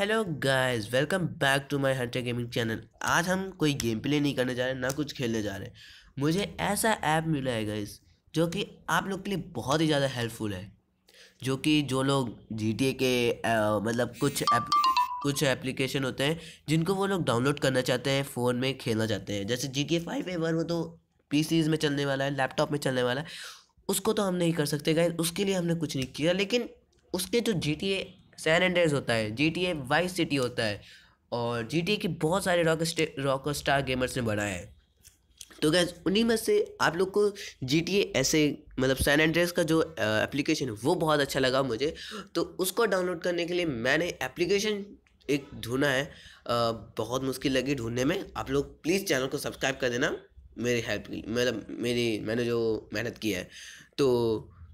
hello guys welcome back to my hunter gaming channel आज हम कोई गेम प्ले नहीं करने जा रहे ना कुछ खेलने जा रहे हैं मुझे ऐसा ऐप मिला है गाइस जो कि आप लोग के लिए बहुत ही ज़्यादा हेल्पफुल है जो कि जो लोग जी के आ, मतलब कुछ एप कुछ एप्लीकेशन होते हैं जिनको वो लोग डाउनलोड करना चाहते हैं फ़ोन में खेलना चाहते हैं जैसे G T A five ever वो तो पी में चलने वाला है लैपटॉप में चलने वाला है उसको तो हम नहीं कर सकते गाइज उसके लिए हमने कुछ नहीं किया लेकिन उसके जो G T A San Andreas होता है G T A Vice City होता है और जी टी ए के बहुत सारे रॉक रॉक स्टार गेमर्स ने बनाया है तो गैस उन्हीं में से आप लोग को जी टी ऐसे मतलब सैन एंड्रेस का जो एप्लीकेशन है वो बहुत अच्छा लगा मुझे तो उसको डाउनलोड करने के लिए मैंने एप्लीकेशन एक ढूंढा है आ, बहुत मुश्किल लगी ढूंढने में आप लोग प्लीज़ चैनल को सब्सक्राइब कर देना मेरी हेल्प की मतलब मेरी मैंने जो मेहनत की है तो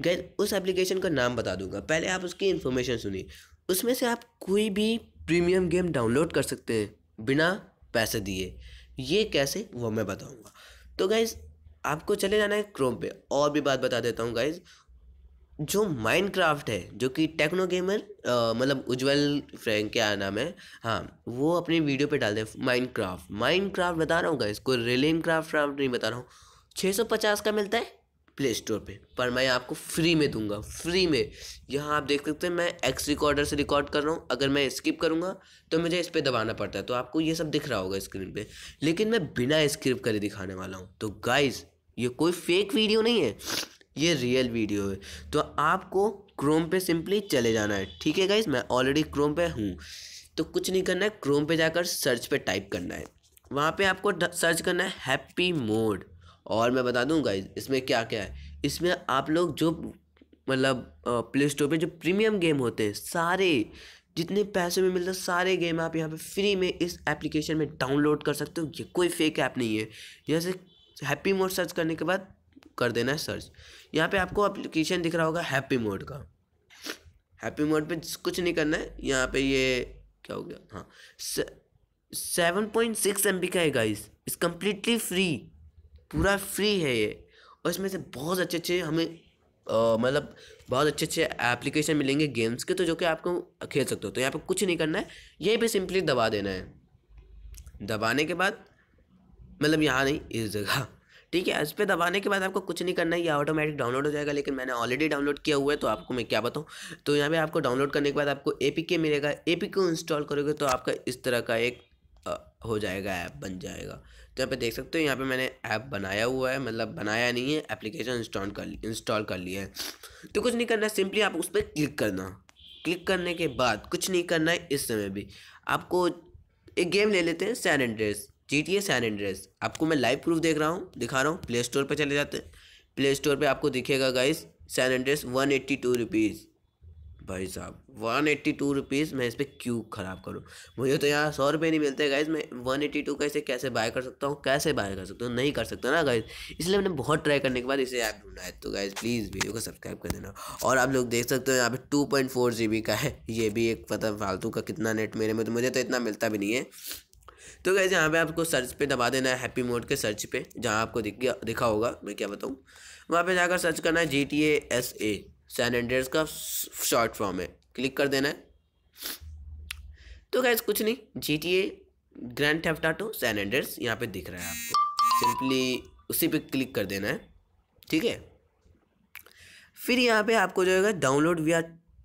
गैस उस एप्लीकेशन का नाम बता दूंगा पहले आप उसकी इन्फॉर्मेशन सुनी उसमें से आप कोई भी प्रीमियम गेम डाउनलोड कर सकते हैं बिना पैसे दिए ये कैसे वो मैं बताऊँगा तो गाइज़ आपको चले जाना है क्रोम पे और भी बात बता देता हूँ गाइज़ जो माइनक्राफ्ट है जो कि टेक्नो गेमर मतलब उज्जवल फ्रैंक क्या नाम है हाँ वो अपनी वीडियो पे डाल दे माइनक्राफ्ट माइनक्राफ्ट बता रहा हूँ गाइज़ कोई रेलिंग क्राफ्ट नहीं बता रहा हूँ पचास का मिलता है प्ले स्टोर पे पर मैं आपको फ्री में दूंगा फ्री में यहाँ आप देख सकते हैं मैं एक्स रिकॉर्डर से रिकॉर्ड कर रहा हूँ अगर मैं स्किप करूँगा तो मुझे इस पर दबाना पड़ता है तो आपको ये सब दिख रहा होगा स्क्रीन पे लेकिन मैं बिना स्क्रिप करे दिखाने वाला हूँ तो गाइज ये कोई फेक वीडियो नहीं है ये रियल वीडियो है तो आपको क्रोम पे सिंपली चले जाना है ठीक है गाइज मैं ऑलरेडी क्रोम पे हूँ तो कुछ नहीं करना है क्रोम पे जाकर सर्च पे टाइप करना है वहाँ पे आपको सर्च करना है हैप्पी मोड और मैं बता दूँ गाइज इसमें क्या क्या है इसमें आप लोग जो मतलब प्ले स्टोर पर जो प्रीमियम गेम होते हैं सारे जितने पैसे में मिलते सारे गेम आप यहाँ पे फ्री में इस एप्लीकेशन में डाउनलोड कर सकते हो ये कोई फेक ऐप नहीं है जैसे हैप्पी मोड सर्च करने के बाद कर देना है सर्च यहाँ पे आपको एप्लीकेशन दिख रहा होगा हैप्पी मोड का हैप्पी मोड पे कुछ नहीं करना है यहाँ पे ये क्या हो गया हाँ सेवन पॉइंट सिक्स एम का है गाइस इस कम्प्लीटली फ्री पूरा फ्री है ये और इसमें से बहुत अच्छे अच्छे हमें मतलब बहुत अच्छे अच्छे एप्लीकेशन मिलेंगे गेम्स के तो जो कि आपको खेल सकते हो तो यहाँ पर कुछ नहीं करना है यही पे सिंपली दबा देना है दबाने के बाद मतलब यहाँ नहीं इस जगह ठीक है इस पर दबाने के बाद आपको कुछ नहीं करना है ये ऑटोमेटिक डाउनलोड हो जाएगा लेकिन मैंने ऑलरेडी डाउनलोड किया हुआ है तो आपको मैं क्या बताऊँ तो यहाँ पे आपको डाउनलोड करने के बाद आपको ए मिलेगा ए इंस्टॉल करोगे तो आपका इस तरह का एक हो जाएगा ऐप बन जाएगा तो यहाँ पे देख सकते हो यहाँ पे मैंने ऐप बनाया हुआ है मतलब बनाया नहीं है एप्लीकेशन इंस्टॉल कर ली इंस्टॉल कर लिया है तो कुछ नहीं करना है सिंपली आप उस पर क्लिक करना क्लिक करने के बाद कुछ नहीं करना है इस समय भी आपको एक गेम ले लेते हैं San Andreas G T A San Andreas आपको मैं लाइव प्रूफ देख रहा हूँ दिखा रहा हूँ प्ले स्टोर पर चले जाते हैं प्ले स्टोर पर आपको दिखेगा guys San Andreas one eighty two rupees भाई साहब वन एट्टी टू रुपीज़ मैं इस पर क्यों ख़राब करूँ मुझे तो यहाँ सौ रुपये नहीं मिलते गाइज मैं वन एट्टी टू कैसे कैसे बाय कर सकता हूँ कैसे बाय कर सकता हूँ नहीं कर सकता ना गाइज इसलिए मैंने बहुत ट्राई करने के बाद इसे ऐप ढूंढा है तो गाइज प्लीज़ वीडियो को सब्सक्राइब कर देना और आप लोग देख सकते हो यहाँ पे two point four G B का है ये भी एक पता मतलब फालतू का कितना नेट मेरे में तो मुझे तो इतना मिलता भी नहीं है तो गैस यहाँ पे आपको सर्च पे दबा देना है हैप्पी मोड के सर्च पे जहाँ आपको दिख गया दिखा होगा मैं क्या बताऊँ वहाँ पे जाकर सर्च करना है G T A S A San Andreas का शॉर्ट फॉर्म है क्लिक कर देना है तो गैस कुछ नहीं G T A grand two San Andreas यहाँ पे दिख रहा है आपको सिंपली उसी पे क्लिक कर देना है ठीक है फिर यहाँ पे आपको जो है डाउनलोड वी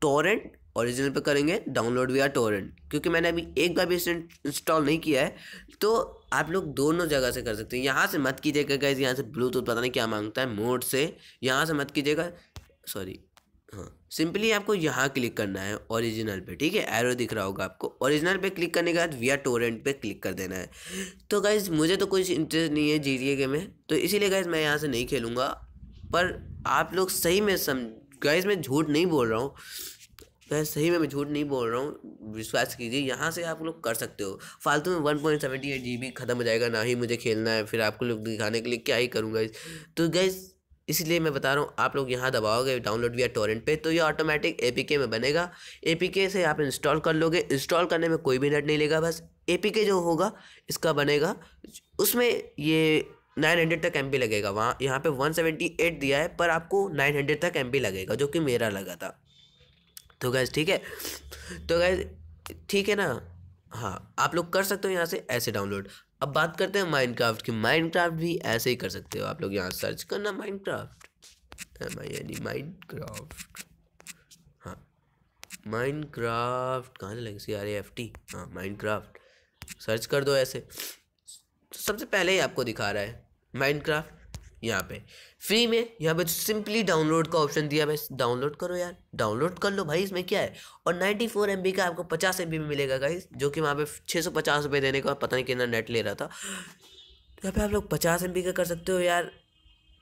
टोरेंट ओरिजिनल पे करेंगे डाउनलोड वी टोरेंट क्योंकि मैंने अभी एक बार भी इसे इंस्टॉल नहीं किया है तो आप लोग दोनों जगह से कर सकते हैं यहाँ से मत कीजिएगा गैस यहाँ से ब्लूटूथ पता नहीं क्या मांगता है मोड से यहाँ से मत कीजिएगा सॉरी हाँ सिंपली आपको यहाँ क्लिक करना है ओरिजिनल पे ठीक है एरो दिख रहा होगा आपको ओरिजिनल पे क्लिक करने के बाद वी आर टोरेंट पे क्लिक कर देना है तो गाइज मुझे तो कुछ इंटरेस्ट नहीं है जी टी गेम के में तो इसीलिए गाइज मैं यहाँ से नहीं खेलूँगा पर आप लोग सही में सम गाइज मैं झूठ नहीं बोल रहा हूँ मैं सही में मैं झूठ नहीं बोल रहा हूँ विश्वास कीजिए यहाँ से आप लोग कर सकते हो फालतू में one point seventy eight G B ख़त्म हो जाएगा ना ही मुझे खेलना है फिर आपको लोग दिखाने के लिए क्या ही करूँगा तो गैस इसलिए मैं बता रहा हूँ आप लोग यहाँ दबाओगे डाउनलोड या टोरेंट पे तो ये ऑटोमेटिक ए में बनेगा ए से आप इंस्टॉल कर लोगे इंस्टॉल करने में कोई भी नेट नहीं लेगा बस ए जो होगा इसका बनेगा उसमें ये नाइन हंड्रेड तक एम लगेगा वहाँ यहाँ पे वन सेवेंटी एट दिया है पर आपको नाइन हंड्रेड तक एम लगेगा जो कि मेरा लगा था तो गैस ठीक है तो गैस ठीक है ना हाँ आप लोग कर सकते हो यहाँ से ऐसे डाउनलोड अब बात करते हैं माइनक्राफ्ट की माइनक्राफ्ट भी ऐसे ही कर सकते हो आप लोग यहाँ सर्च करना माइनक्राफ्ट एम माइनक्राफ्ट हाँ माइनक्राफ्ट कहाँ से लगे सी आर एफ टी हाँ माइनक्राफ्ट सर्च कर दो ऐसे तो सबसे पहले ही आपको दिखा रहा है माइनक्राफ्ट यहाँ पे फ्री में यहाँ पे सिंपली डाउनलोड का ऑप्शन दिया है डाउनलोड करो यार डाउनलोड कर लो भाई इसमें क्या है और 94 फोर एम का आपको 50 एम में मिलेगा गाइस जो कि वहाँ पे छः सौ पचास रुपये देने का पता नहीं कितना नेट ले रहा था यहाँ पे आप लोग पचास एम का कर सकते हो यार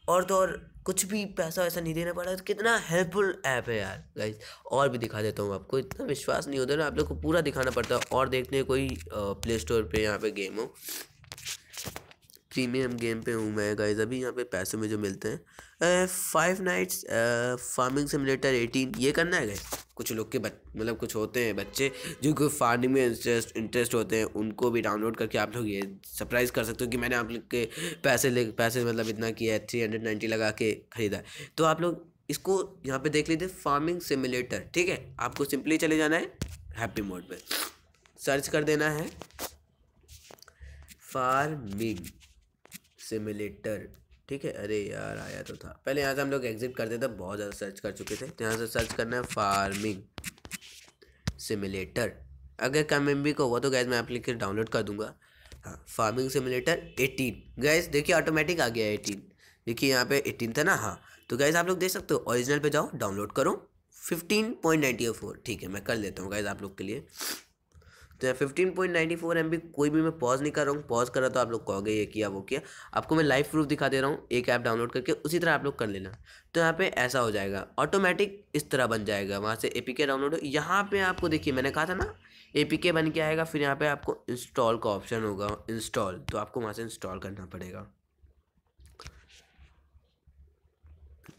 और तो और कुछ भी पैसा वैसा नहीं देना पड़ा तो कितना हेल्पफुल ऐप है यार गाइज और भी दिखा देता हूँ आपको इतना विश्वास नहीं होता ना आप लोग को पूरा दिखाना पड़ता है और देखते हैं कोई प्ले स्टोर पर यहाँ पर गेम हो प्रीमियम गेम पे हूँ मैं गाइज अभी यहाँ पे पैसे में जो मिलते हैं five nights farming simulator eighteen ये करना है गाइज कुछ लोग के मतलब कुछ होते हैं बच्चे कि फार्मिंग में इंटरेस्ट इंटरेस्ट होते हैं उनको भी डाउनलोड करके आप लोग ये सरप्राइज़ कर सकते हो कि मैंने आप लोग के पैसे ले पैसे मतलब इतना किया है थ्री हंड्रेड नाइन्टी लगा के ख़रीदा है तो आप लोग इसको यहाँ पे देख लीजिए फार्मिंग सिमुलेटर ठीक है आपको सिंपली चले जाना है हैप्पी मोड पर सर्च कर देना है फार्मिंग सिमुलेटर ठीक है अरे यार आया तो था पहले यहाँ से हम लोग एग्जिट करते थे बहुत ज़्यादा सर्च कर चुके थे तो यहाँ से सर्च करना है फार्मिंग सिमुलेटर अगर कम एम का हुआ तो गैस मैं एप्लीकेशन डाउनलोड कर दूंगा हाँ फार्मिंग सिमुलेटर एटीन गैस देखिए ऑटोमेटिक आ गया एटीन देखिए यहाँ पे एटीन था ना हाँ तो गैस आप लोग देख सकते हो ओरिजिनल पे जाओ डाउनलोड करो फिफ्टीन पॉइंट नाइन्टी फोर ठीक है मैं कर लेता हूँ गैस आप लोग के लिए तो fifteen point ninety four M B कोई भी मैं पॉज नहीं कर रहा हूँ पॉज कर रहा तो आप लोग कहोगे ये किया वो किया आपको मैं लाइव प्रूफ दिखा दे रहा हूँ एक ऐप डाउनलोड करके उसी तरह आप लोग कर लेना तो यहाँ पे ऐसा हो जाएगा ऑटोमेटिक इस तरह बन जाएगा वहाँ से ए पी के डाउनलोड यहाँ पर आपको देखिए मैंने कहा था ना ए पी के बन के आएगा फिर यहाँ पर आपको इंस्टॉल का ऑप्शन होगा इंस्टॉल तो आपको वहाँ से इंस्टॉल करना पड़ेगा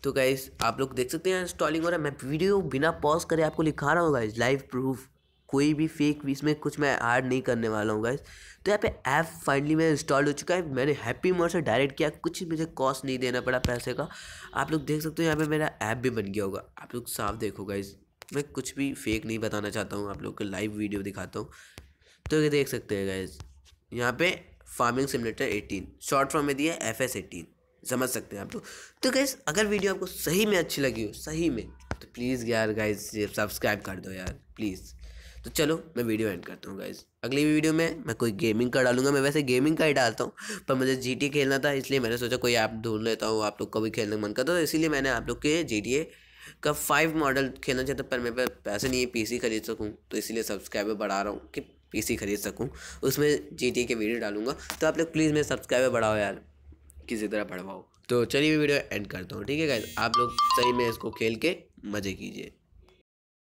तो गाइज आप लोग देख सकते हैं इंस्टॉलिंग हो रहा है मैं वीडियो बिना पॉज करे आपको लिखा रहा हूँ गाइज लाइव प्रूफ कोई भी फेक इसमें कुछ मैं ऐड नहीं करने वाला हूँ गाइस तो यहाँ पे ऐप फाइनली मेरा इंस्टॉल हो चुका है मैंने हैप्पी मोड से डायरेक्ट किया कुछ मुझे कॉस्ट नहीं देना पड़ा पैसे का आप लोग देख सकते हो यहाँ पे मेरा ऐप भी बन गया होगा आप लोग साफ देखो गाइस मैं कुछ भी फेक नहीं बताना चाहता हूँ आप लोग को लाइव वीडियो दिखाता हूँ तो ये देख सकते हैं गाइज यहाँ पे farming simulator eighteen short form में दिया एफ एस एटीन समझ सकते हैं आप लोग तो गाइज अगर वीडियो आपको सही में अच्छी लगी हो सही में तो प्लीज़ यार गाइज सब्सक्राइब कर दो यार प्लीज़ तो चलो मैं वीडियो एंड करता हूँ गाइज अगली वीडियो में मैं कोई गेमिंग का डालूंगा मैं वैसे गेमिंग का ही डालता हूँ पर मुझे जी खेलना था इसलिए मैंने सोचा कोई ऐप ढूंढ लेता हूँ आप लोग का भी खेलने का मन करता तो इसीलिए मैंने आप लोग के जी का फाइव मॉडल खेलना चाहता पर मेरे पास पैसे नहीं है पी खरीद सकूँ तो इसीलिए सब्सक्राइबर बढ़ा रहा हूँ कि पी खरीद सकूँ उसमें जी के वीडियो डालूंगा तो आप लोग प्लीज़ मेरे सब्सक्राइबर बढ़ाओ यार किसी तरह बढ़वाओ तो चलिए वीडियो एंड करता हूँ ठीक है गाइज आप लोग सही में इसको खेल के मज़े कीजिए